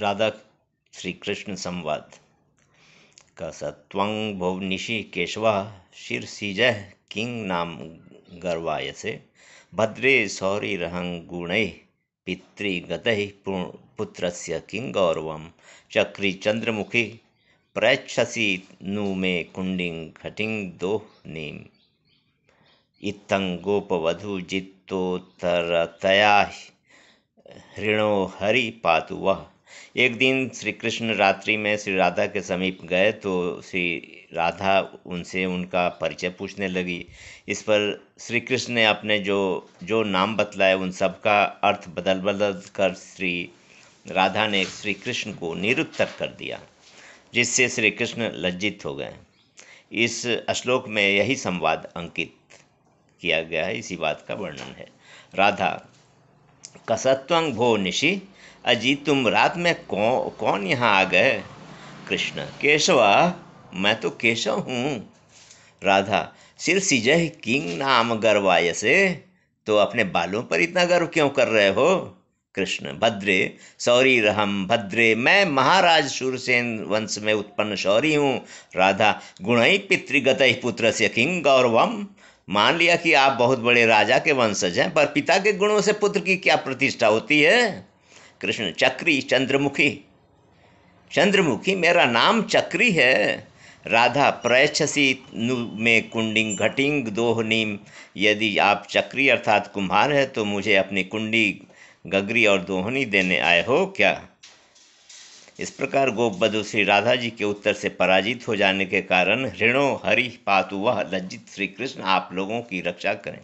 राधा श्री कृष्ण संवाद का सत्वंग भुवनिशि केशवा seize king नाम गर्वाय से भद्रे सौरिहं पुत्र से किंग गौरव चक्री चंद्रमुखी प्रयच्छसि नु मे कुण्डिं घटिं दोह्नीम् गोपवधु गोपवधूजित्तोत्तरतया हृणो पातु वह एक दिन श्री कृष्ण रात्रि में श्री राधा के समीप गए तो श्री राधा उनसे उनका परिचय पूछने लगी इस पर श्री कृष्ण ने अपने जो जो नाम बतलाए उन सब का अर्थ बदल बदल कर श्री राधा ने श्री कृष्ण को निरुत्तर कर दिया जिससे श्री कृष्ण लज्जित हो गए इस श्लोक में यही संवाद अंकित किया गया है इसी बात का वर्णन है राधा कसत्वंग भो निशि अजी तुम रात में कौन कौन यहाँ आ गए कृष्ण केशवा मैं तो केशव हूँ राधा सिर सिजह किंग नाम गर्वाय से तो अपने बालों पर इतना गर्व क्यों कर रहे हो कृष्ण भद्रे सौरी रहम भद्रे मैं महाराज सूरसेन वंश में उत्पन्न शौरी हूँ राधा गुण ही पितृगत ही पुत्र से किंग गौरवम मान लिया कि आप बहुत बड़े राजा के वंशज हैं पर पिता के गुणों से पुत्र की क्या प्रतिष्ठा होती है कृष्ण चक्री चंद्रमुखी चंद्रमुखी मेरा नाम चक्री है राधा प्रयछसी में कुंडिंग घटिंग दोहनी यदि आप चक्री अर्थात कुम्हार है तो मुझे अपनी कुंडी गगरी और दोहनी देने आए हो क्या इस प्रकार गोप बधु श्री राधा जी के उत्तर से पराजित हो जाने के कारण ऋणो हरि पातु वह लज्जित श्री कृष्ण आप लोगों की रक्षा करें